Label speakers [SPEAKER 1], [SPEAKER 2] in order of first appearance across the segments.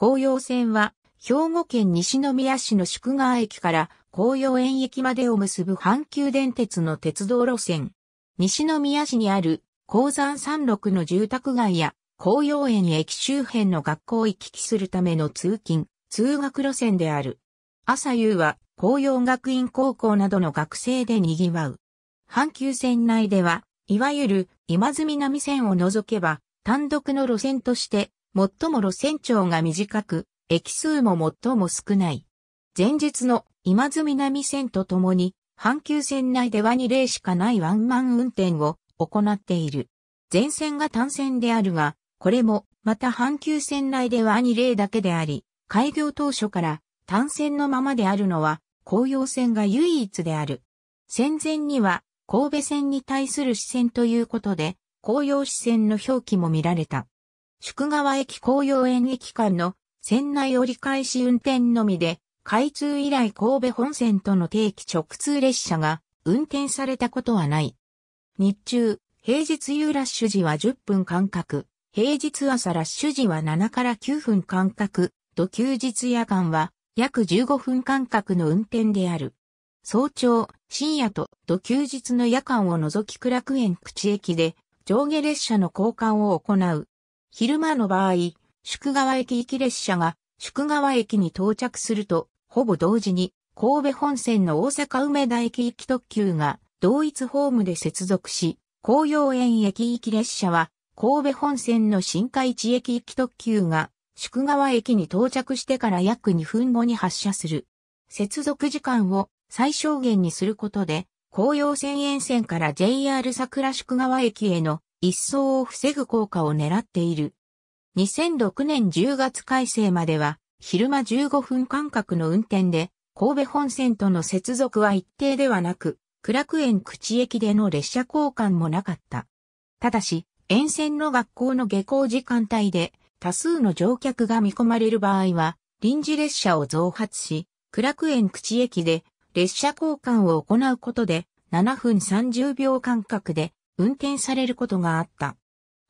[SPEAKER 1] 紅葉線は、兵庫県西宮市の宿川駅から紅葉園駅までを結ぶ阪急電鉄の鉄道路線。西宮市にある鉱山山麓の住宅街や紅葉園駅周辺の学校行き来するための通勤、通学路線である。朝夕は紅葉学院高校などの学生で賑わう。阪急線内では、いわゆる今住南線を除けば単独の路線として最も路線長が短く、駅数も最も少ない。前日の今津南線とともに、阪急線内では2例しかないワンマン運転を行っている。全線が単線であるが、これもまた阪急線内では2例だけであり、開業当初から単線のままであるのは、紅葉線が唯一である。戦前には、神戸線に対する視線ということで、紅葉視線の表記も見られた。宿川駅紅葉園駅間の船内折り返し運転のみで、開通以来神戸本線との定期直通列車が運転されたことはない。日中、平日夕ラッシュ時は10分間隔、平日朝ラッシュ時は7から9分間隔、と休日夜間は約15分間隔の運転である。早朝、深夜と、と休日の夜間を除き苦楽園口駅で上下列車の交換を行う昼間の場合、宿川駅行き列車が宿川駅に到着すると、ほぼ同時に神戸本線の大阪梅田駅行き特急が同一ホームで接続し、紅葉園駅行き列車は神戸本線の新海地駅行き特急が宿川駅に到着してから約2分後に発車する。接続時間を最小限にすることで、紅葉線沿線から JR 桜宿川駅への一層を防ぐ効果を狙っている。2006年10月改正までは、昼間15分間隔の運転で、神戸本線との接続は一定ではなく、苦楽園口駅での列車交換もなかった。ただし、沿線の学校の下校時間帯で、多数の乗客が見込まれる場合は、臨時列車を増発し、苦楽園口駅で列車交換を行うことで、7分30秒間隔で運転されることがあった。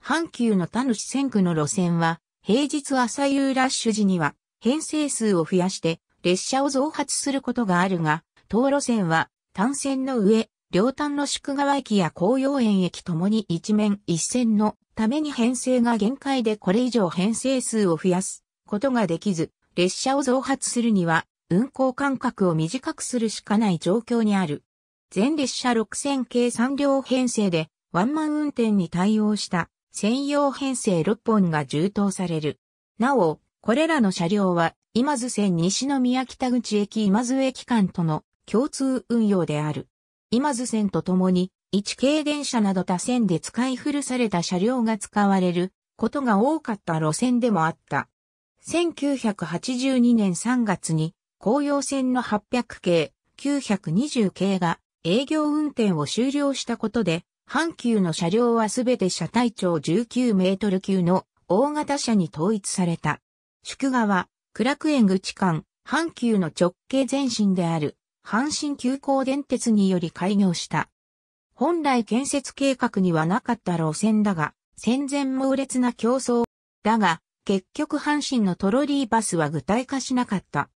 [SPEAKER 1] 阪急の田主線区の路線は、平日朝夕ラッシュ時には、編成数を増やして、列車を増発することがあるが、当路線は、単線の上、両端の宿川駅や紅葉園駅ともに一面一線のために編成が限界でこれ以上編成数を増やすことができず、列車を増発するには、運行間隔を短くするしかない状況にある。全列車6000計3両編成で、ワンマン運転に対応した専用編成6本が充当される。なお、これらの車両は今津線西宮北口駅今津駅間との共通運用である。今津線とともに、一系電車など他線で使い古された車両が使われることが多かった路線でもあった。1982年3月に、紅葉線の800系、920系が営業運転を終了したことで、阪急の車両はすべて車体長19メートル級の大型車に統一された。宿川、苦楽園口間、阪急の直径前身である、阪神急行電鉄により開業した。本来建設計画にはなかった路線だが、戦前猛烈な競争。だが、結局阪神のトロリーバスは具体化しなかった。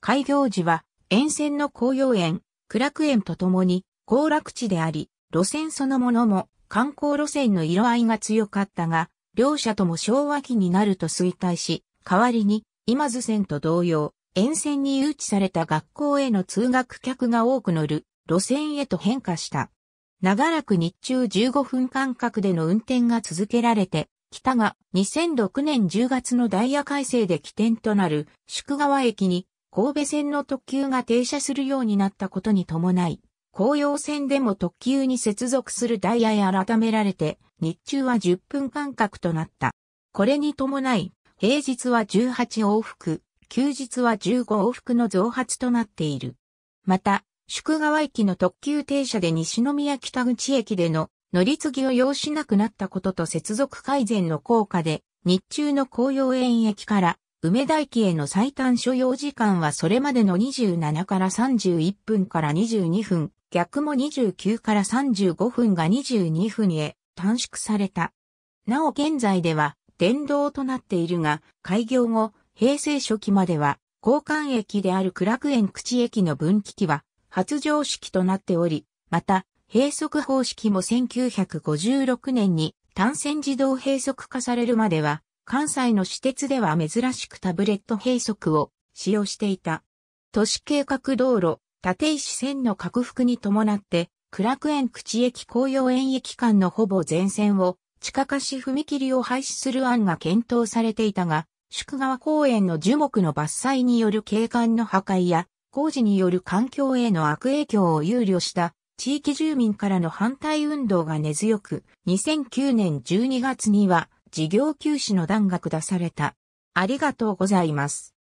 [SPEAKER 1] 開業時は、沿線の紅葉園、ラク園とともに、行楽地であり、路線そのものも観光路線の色合いが強かったが、両者とも昭和期になると衰退し、代わりに今津線と同様、沿線に誘致された学校への通学客が多く乗る路線へと変化した。長らく日中15分間隔での運転が続けられて、北が2006年10月のダイヤ改正で起点となる宿川駅に神戸線の特急が停車するようになったことに伴い、紅葉線でも特急に接続するダイヤへ改められて、日中は10分間隔となった。これに伴い、平日は18往復、休日は15往復の増発となっている。また、宿川駅の特急停車で西宮北口駅での乗り継ぎを要しなくなったことと接続改善の効果で、日中の紅葉園駅から梅田駅への最短所要時間はそれまでの27から31分から22分逆も29から35分が22分へ短縮された。なお現在では電動となっているが、開業後、平成初期までは、交換駅であるク楽園口駅の分岐器は、発情式となっており、また、閉塞方式も1956年に単線自動閉塞化されるまでは、関西の私鉄では珍しくタブレット閉塞を使用していた。都市計画道路、立石線の拡幅に伴って、苦楽園口駅紅葉園駅間のほぼ全線を、地下化し踏切を廃止する案が検討されていたが、宿川公園の樹木の伐採による景観の破壊や、工事による環境への悪影響を憂慮した地域住民からの反対運動が根強く、2009年12月には事業休止の段が下された。ありがとうございます。